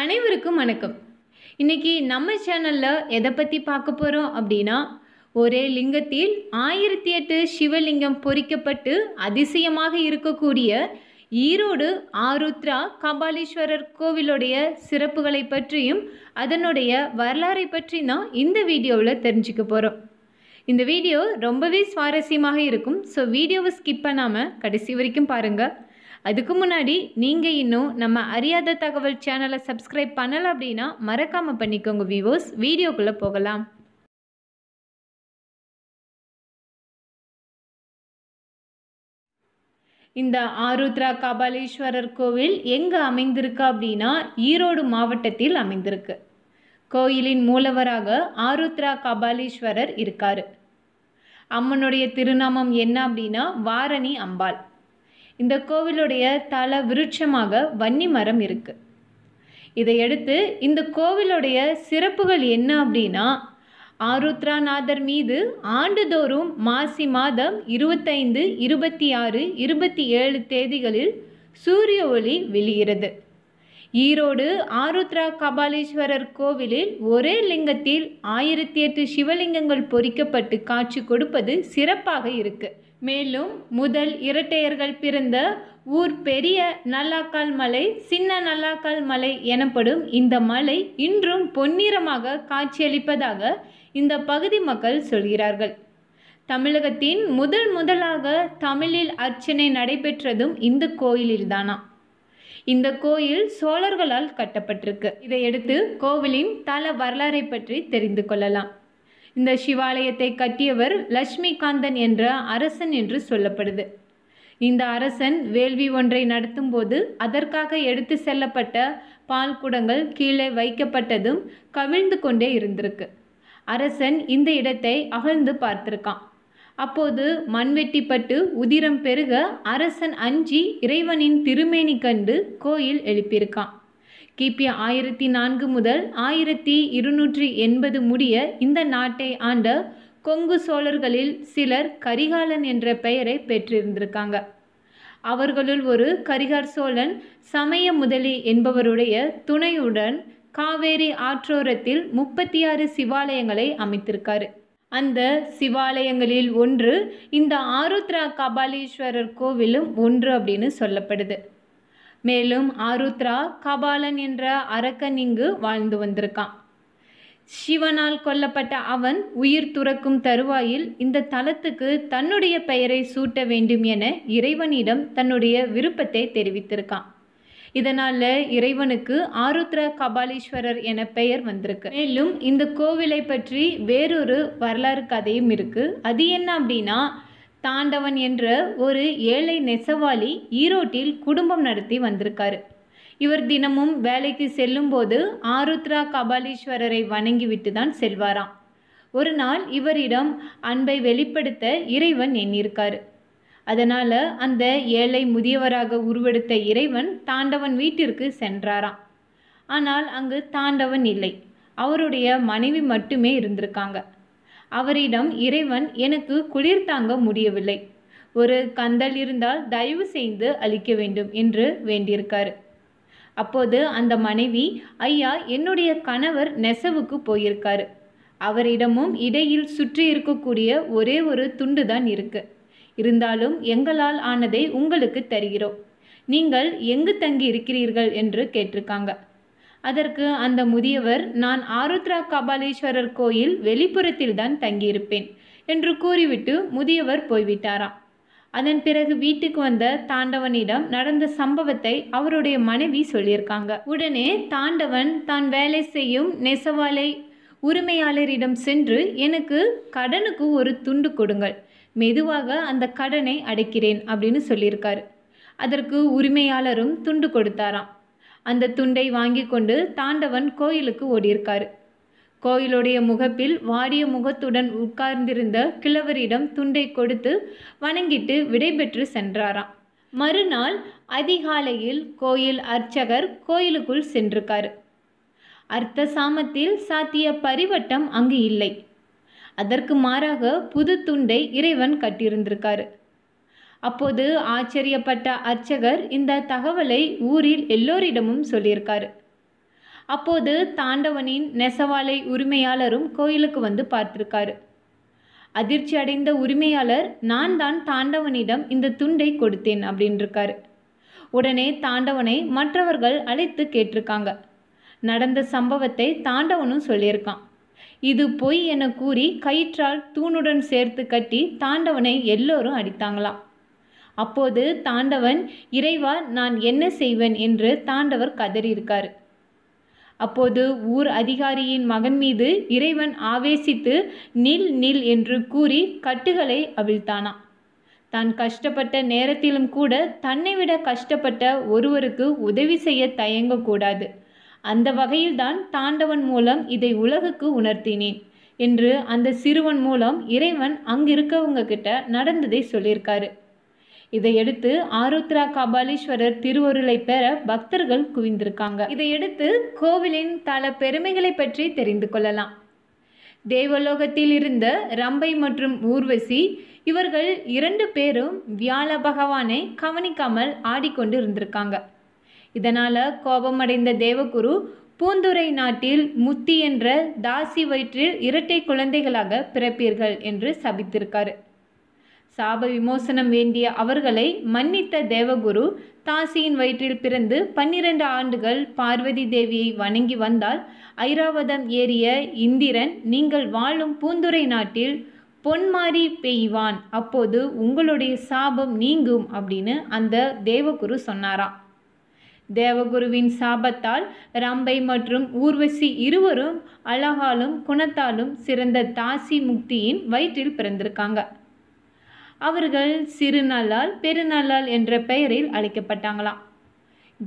அனைவருக்கும் வணக்கம் இன்னைக்கு நம்ம சேனலில் எதை பற்றி பார்க்க போகிறோம் அப்படின்னா ஒரே லிங்கத்தில் ஆயிரத்தி எட்டு சிவலிங்கம் பொறிக்கப்பட்டு அதிசயமாக இருக்கக்கூடிய ஈரோடு ஆருத்ரா கபாலீஸ்வரர் கோவிலுடைய சிறப்புகளை பற்றியும் அதனுடைய வரலாறை பற்றி தான் இந்த வீடியோவில் தெரிஞ்சுக்க போகிறோம் இந்த வீடியோ ரொம்பவே சுவாரஸ்யமாக இருக்கும் ஸோ வீடியோவை ஸ்கிப் பண்ணாமல் கடைசி வரைக்கும் பாருங்கள் அதுக்கு முன்னாடி நீங்கள் இன்னும் நம்ம அறியாத தகவல் சேனலை சப்ஸ்கிரைப் பண்ணலை அப்படின்னா மறக்காமல் பண்ணிக்கோங்க வியூவர்ஸ் வீடியோக்குள்ளே போகலாம் இந்த ஆருத்ரா கபாலீஸ்வரர் கோவில் எங்கே அமைந்திருக்கு அப்படின்னா ஈரோடு மாவட்டத்தில் அமைந்திருக்கு கோயிலின் மூலவராக ஆருத்ரா கபாலீஸ்வரர் இருக்கார் அம்மனுடைய திருநாமம் என்ன அப்படின்னா வாரணி அம்பாள் இந்த கோவிலுடைய தல விருட்சமாக வன்னி மரம் இருக்குது இதையடுத்து இந்த கோவிலுடைய சிறப்புகள் என்ன அப்படின்னா ஆருத்ராநாதர் மீது ஆண்டுதோறும் மாசி மாதம் இருபத்தைந்து இருபத்தி ஆறு இருபத்தி ஏழு தேதிகளில் சூரிய ஒளி வெளியிறது ஈரோடு ஆருத்ரா கபாலீஸ்வரர் கோவிலில் ஒரே லிங்கத்தில் ஆயிரத்தி எட்டு சிவலிங்கங்கள் பொறிக்கப்பட்டு காட்சி கொடுப்பது சிறப்பாக இருக்கு மேலும் முதல் இரட்டையர்கள் பிறந்த ஊர் பெரிய நல்லாக்கால் மலை சின்ன நல்லாக்கால் மலை எனப்படும் இந்த மலை இன்றும் பொன்னிறமாக காட்சியளிப்பதாக இந்த பகுதி மக்கள் சொல்கிறார்கள் தமிழகத்தின் முதல் முதலாக தமிழில் அர்ச்சனை நடைபெற்றதும் இந்த கோயிலில்தானா இந்த கோயில் சோழர்களால் கட்டப்பட்டிருக்கு இதையடுத்து கோவிலின் தல வரலாறை பற்றி தெரிந்து கொள்ளலாம் இந்த சிவாலயத்தை கட்டியவர் காந்தன் என்ற அரசன் என்று சொல்லப்படுது இந்த அரசன் வேள்வி ஒன்றை நடத்தும் போது அதற்காக எடுத்து செல்லப்பட்ட பால் குடங்கள் கீழே வைக்கப்பட்டதும் கவிழ்ந்து கொண்டே இருந்திருக்கு அரசன் இந்த இடத்தை அகழ்ந்து பார்த்திருக்கான் அப்போது மண்வெட்டிப்பட்டு உதிரம் பெருக அரசன் அஞ்சி இறைவனின் திருமேனி கண்டு கோயில் எழுப்பியிருக்கான் கிபி ஆயிரத்தி நான்கு முதல் ஆயிரத்தி இருநூற்றி எண்பது முடிய இந்த நாட்டை ஆண்ட கொங்கு சோழர்களில் சிலர் கரிகாலன் என்ற பெயரை பெற்றிருந்திருக்காங்க அவர்களுள் ஒரு கரிகார் சோழன் சமய முதலி என்பவருடைய துணையுடன் காவேரி ஆற்றோரத்தில் முப்பத்தி ஆறு சிவாலயங்களை அமைத்திருக்காரு அந்த சிவாலயங்களில் ஒன்று இந்த ஆருத்ரா கபாலீஸ்வரர் கோவிலும் ஒன்று அப்படின்னு சொல்லப்படுது மேலும் ஆருத்ரா கபாலன் என்ற அரக்கன் இங்கு வாழ்ந்து வந்திருக்கான் சிவனால் கொல்லப்பட்ட அவன் உயிர் துறக்கும் தருவாயில் இந்த தலத்துக்கு தன்னுடைய பெயரை சூட்ட வேண்டும் என இறைவனிடம் தன்னுடைய விருப்பத்தை தெரிவித்திருக்கான் இதனால் இறைவனுக்கு ஆருத்ர கபாலீஸ்வரர் என பெயர் வந்திருக்கு மேலும் இந்த கோவிலை பற்றி வேறொரு வரலாறு கதையும் இருக்குது அது என்ன அப்படின்னா தாண்டவன் என்ற ஒரு ஏழை நெசவாளி ஈரோட்டில் குடும்பம் நடத்தி வந்திருக்காரு இவர் தினமும் வேலைக்கு செல்லும்போது ஆருத்ரா கபாலீஸ்வரரை வணங்கிவிட்டு தான் செல்வாராம் ஒரு நாள் இவரிடம் அன்பை வெளிப்படுத்த இறைவன் எண்ணியிருக்காரு அதனால் அந்த ஏழை முதியவராக உருவெடுத்த இறைவன் தாண்டவன் வீட்டிற்கு சென்றாராம் ஆனால் அங்கு தாண்டவன் இல்லை அவருடைய மனைவி மட்டுமே இருந்திருக்காங்க அவரிடம் இறைவன் எனக்கு குளிர் தாங்க முடியவில்லை ஒரு கந்தல் இருந்தால் தயவு செய்து அளிக்க வேண்டும் என்று வேண்டியிருக்காரு அப்போது அந்த மனைவி ஐயா என்னுடைய கணவர் நெசவுக்கு போயிருக்காரு அவரிடமும் இடையில் சுற்றி இருக்கக்கூடிய ஒரே ஒரு துண்டு தான் இருக்குது இருந்தாலும் எங்களால் ஆனதை உங்களுக்கு தருகிறோம் நீங்கள் எங்கு தங்கி இருக்கிறீர்கள் என்று கேட்டிருக்காங்க அதற்கு அந்த முதியவர் நான் ஆருத்ரா கபாலீஸ்வரர் கோயில் வெளிப்புறத்தில் தான் தங்கியிருப்பேன் என்று கூறிவிட்டு முதியவர் போய்விட்டாராம் அதன் பிறகு வீட்டுக்கு வந்த தாண்டவனிடம் நடந்த சம்பவத்தை அவருடைய மனைவி சொல்லியிருக்காங்க உடனே தாண்டவன் தான் வேலை செய்யும் நெசவாலை உரிமையாளரிடம் சென்று எனக்கு கடனுக்கு ஒரு துண்டு கொடுங்கள் மெதுவாக அந்த கடனை அடைக்கிறேன் அப்படின்னு சொல்லியிருக்காரு அதற்கு உரிமையாளரும் துண்டு கொடுத்தாராம் அந்த துண்டை வாங்கி கொண்டு தாண்டவன் கோயிலுக்கு ஓடியிருக்காரு கோயிலுடைய முகப்பில் வாடிய முகத்துடன் உட்கார்ந்திருந்த கிழவரிடம் துண்டை கொடுத்து வணங்கிட்டு விடைபெற்று சென்றாராம் மறுநாள் அதிகாலையில் கோயில் அர்ச்சகர் கோயிலுக்குள் சென்றிருக்காரு அர்த்த சாமத்தில் சாத்திய பரிவட்டம் அங்கு இல்லை அதற்கு மாறாக புது துண்டை இறைவன் கட்டியிருந்திருக்காரு அப்போது ஆச்சரியப்பட்ட அர்ச்சகர் இந்த தகவலை ஊரில் எல்லோரிடமும் சொல்லியிருக்காரு அப்போது தாண்டவனின் நெசவாலை உரிமையாளரும் கோயிலுக்கு வந்து பார்த்திருக்காரு அதிர்ச்சி அடைந்த உரிமையாளர் நான் தான் தாண்டவனிடம் இந்த துண்டை கொடுத்தேன் அப்படின்ருக்காரு உடனே தாண்டவனை மற்றவர்கள் அழைத்து கேட்டிருக்காங்க நடந்த சம்பவத்தை தாண்டவனும் சொல்லியிருக்கான் இது பொய் என கூறி கயிற்றால் தூணுடன் சேர்த்து கட்டி தாண்டவனை எல்லோரும் அடித்தாங்களாம் அப்போது தாண்டவன் இறைவா நான் என்ன செய்வேன் என்று தாண்டவர் கதறியிருக்கார் அப்போது ஊர் அதிகாரியின் மகன் மீது இறைவன் ஆவேசித்து நில் நில் என்று கூறி கட்டுகளை அவிழ்த்தானா தான் கஷ்டப்பட்ட நேரத்திலும் கூட தன்னை விட கஷ்டப்பட்ட ஒருவருக்கு உதவி செய்ய தயங்கக்கூடாது அந்த வகையில்தான் தாண்டவன் மூலம் இதை உலகுக்கு உணர்த்தினேன் என்று அந்த சிறுவன் மூலம் இறைவன் அங்கிருக்கவங்க கிட்ட நடந்ததை சொல்லியிருக்காரு இதையடுத்து ஆருத்ரா கபாலீஸ்வரர் திருவருளை பெற பக்தர்கள் குவிந்திருக்காங்க இதையடுத்து கோவிலின் தல பெருமைகளை பற்றி தெரிந்து கொள்ளலாம் தேவலோகத்தில் இருந்த ரம்பை மற்றும் ஊர்வசி இவர்கள் இரண்டு பேரும் வியாழ பகவானை கவனிக்காமல் ஆடிக்கொண்டு இருந்திருக்காங்க இதனால் கோபமடைந்த தேவகுரு பூந்துரை நாட்டில் முத்தி என்ற தாசி வயிற்றில் இரட்டை குழந்தைகளாக பிறப்பீர்கள் என்று சபித்திருக்கார் சாப விமோசனம் வேண்டிய அவர்களை மன்னித்த தேவகுரு தாசியின் வயிற்றில் பிறந்து பன்னிரண்டு ஆண்டுகள் பார்வதி தேவியை வணங்கி வந்தால் ஐராவதம் ஏறிய இந்திரன் நீங்கள் வாழும் பூந்துரை நாட்டில் பொன்மாரி பெய்வான் அப்போது உங்களுடைய சாபம் நீங்கும் அப்படின்னு அந்த தேவகுரு சொன்னாராம் தேவகுருவின் சாபத்தால் ரம்பை மற்றும் ஊர்வசி இருவரும் அழகாலும் குணத்தாலும் சிறந்த தாசி முக்தியின் வயிற்றில் பிறந்திருக்காங்க அவர்கள் சிறுநாளால் பெருநாளால் என்ற பெயரில் அழைக்கப்பட்டாங்களாம்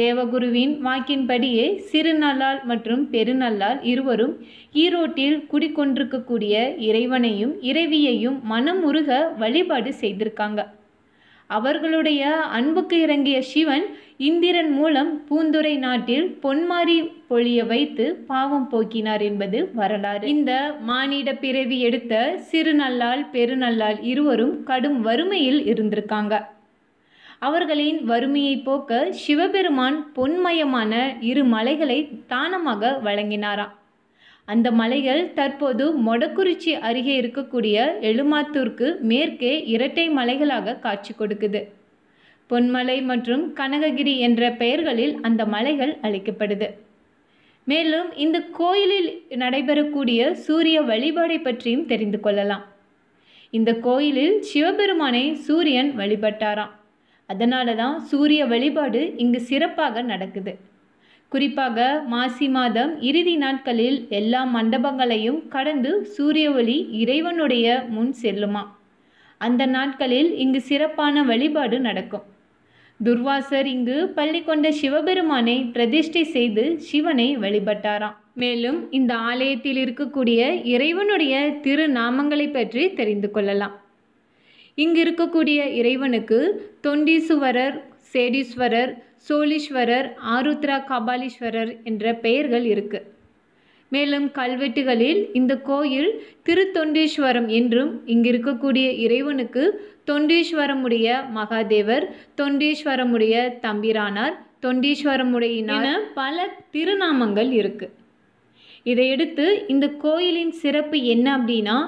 தேவகுருவின் வாக்கின்படியே சிறுநல்லால் மற்றும் பெருநல்லால் இருவரும் ஈரோட்டில் குடிக்கொண்டிருக்கக்கூடிய இறைவனையும் இறைவியையும் மனம் உருக வழிபாடு செய்திருக்காங்க அவர்களுடைய அன்புக்கு இறங்கிய சிவன் இந்திரன் மூலம் பூந்துரை நாட்டில் பொன்மாரி பொழிய வைத்து பாவம் போக்கினார் என்பது வரலாறு இந்த மானிட பிறவி எடுத்த சிறுநல்லால் பெருநல்லால் இருவரும் கடும் வறுமையில் இருந்திருக்காங்க அவர்களின் வறுமையை போக்க சிவபெருமான் பொன்மயமான இரு மலைகளை தானமாக வழங்கினாராம் அந்த மலைகள் தற்போது மொடக்குறிச்சி அருகே இருக்கக்கூடிய எழுமாத்தூருக்கு மேற்கே இரட்டை மலைகளாக காட்சி கொடுக்குது பொன்மலை மற்றும் கனககிரி என்ற பெயர்களில் அந்த மலைகள் அழைக்கப்படுது மேலும் இந்த கோயிலில் நடைபெறக்கூடிய சூரிய வழிபாடை பற்றியும் தெரிந்து கொள்ளலாம் இந்த கோயிலில் சிவபெருமானை சூரியன் வழிபட்டாராம் அதனால தான் சூரிய வழிபாடு இங்கு சிறப்பாக நடக்குது குறிப்பாக மாசி மாதம் இறுதி நாட்களில் எல்லா மண்டபங்களையும் கடந்து சூரிய ஒளி இறைவனுடைய முன் செல்லுமா அந்த நாட்களில் இங்கு சிறப்பான வழிபாடு நடக்கும் துர்வாசர் இங்கு பள்ளி கொண்ட சிவபெருமானை பிரதிஷ்டை செய்து சிவனை வழிபட்டாராம் மேலும் இந்த ஆலயத்தில் இருக்கக்கூடிய இறைவனுடைய திருநாமங்களை பற்றி தெரிந்து கொள்ளலாம் இங்கு இருக்கக்கூடிய இறைவனுக்கு தொண்டீசுவரர் சேடீஸ்வரர் சோழீஸ்வரர் ஆருத்ரா கபாலீஸ்வரர் என்ற பெயர்கள் இருக்குது மேலும் கல்வெட்டுகளில் இந்த கோயில் திருத்தொண்டீஸ்வரம் என்றும் இங்கிருக்கக்கூடிய இறைவனுக்கு தொண்டீஸ்வரமுடைய மகாதேவர் தொண்டீஸ்வரமுடைய தம்பிரானார் தொண்டீஸ்வரமுடைய பல திருநாமங்கள் இருக்குது இதையடுத்து இந்த கோயிலின் சிறப்பு என்ன அப்படின்னா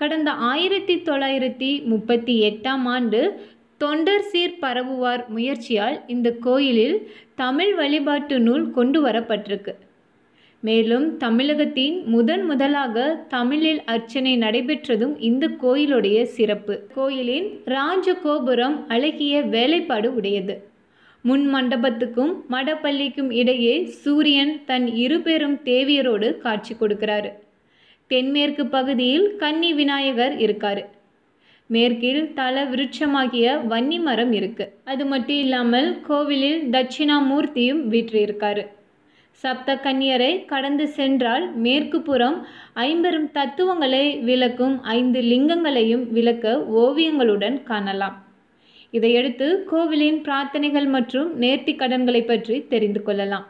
கடந்த ஆயிரத்தி தொள்ளாயிரத்தி முப்பத்தி எட்டாம் ஆண்டு தொண்டர் சீர் பரவுவார் முயற்சியால் இந்த கோயிலில் தமிழ் வழிபாட்டு நூல் கொண்டு வரப்பட்டிருக்கு மேலும் தமிழகத்தின் முதன் முதலாக தமிழில் அர்ச்சனை நடைபெற்றதும் இந்த கோயிலுடைய சிறப்பு கோயிலின் கோபுரம் அழகிய வேலைப்பாடு உடையது முன் மண்டபத்துக்கும் மடப்பள்ளிக்கும் இடையே சூரியன் தன் இருபெரும் தேவியரோடு காட்சி கொடுக்கிறார் தென்மேற்கு பகுதியில் கன்னி விநாயகர் இருக்கார் மேற்கில் தல விருட்சமாகிய வன்னி மரம் இருக்கு அது மட்டும் இல்லாமல் கோவிலில் தட்சிணாமூர்த்தியும் வீற்றிருக்காரு சப்த கன்னியரை கடந்து சென்றால் மேற்கு புறம் ஐம்பெரும் தத்துவங்களை விளக்கும் ஐந்து லிங்கங்களையும் விளக்க ஓவியங்களுடன் காணலாம் இதையடுத்து கோவிலின் பிரார்த்தனைகள் மற்றும் நேர்த்தி கடன்களை பற்றி தெரிந்து கொள்ளலாம்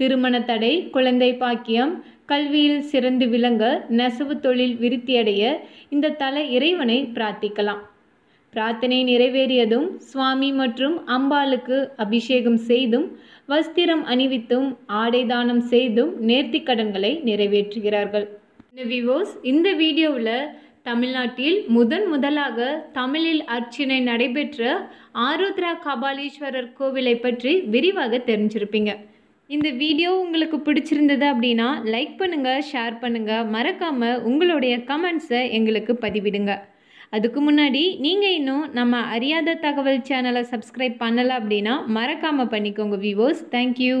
திருமண தடை குழந்தை பாக்கியம் கல்வியில் சிறந்து விளங்க நெசவு தொழில் விருத்தியடைய இந்த தல இறைவனை பிரார்த்திக்கலாம் பிரார்த்தனை நிறைவேறியதும் சுவாமி மற்றும் அம்பாளுக்கு அபிஷேகம் செய்தும் வஸ்திரம் அணிவித்தும் ஆடை தானம் செய்தும் நேர்த்திக்கடன்களை நிறைவேற்றுகிறார்கள் இந்த விவோஸ் இந்த வீடியோவில் தமிழ்நாட்டில் முதன் முதலாக தமிழில் அர்ச்சனை நடைபெற்ற ஆருத்ரா கபாலீஸ்வரர் கோவிலை பற்றி விரிவாக தெரிஞ்சிருப்பீங்க இந்த வீடியோ உங்களுக்கு பிடிச்சிருந்தது அப்படின்னா லைக் பண்ணுங்கள் ஷேர் பண்ணுங்கள் மறக்காமல் உங்களுடைய கமெண்ட்ஸை எங்களுக்கு பதிவிடுங்க அதுக்கு முன்னாடி நீங்கள் இன்னும் நம்ம அறியாத தகவல் சேனலை சப்ஸ்கிரைப் பண்ணலை அப்படின்னா மறக்காமல் பண்ணிக்கோங்க வியூவர்ஸ் தேங்க்யூ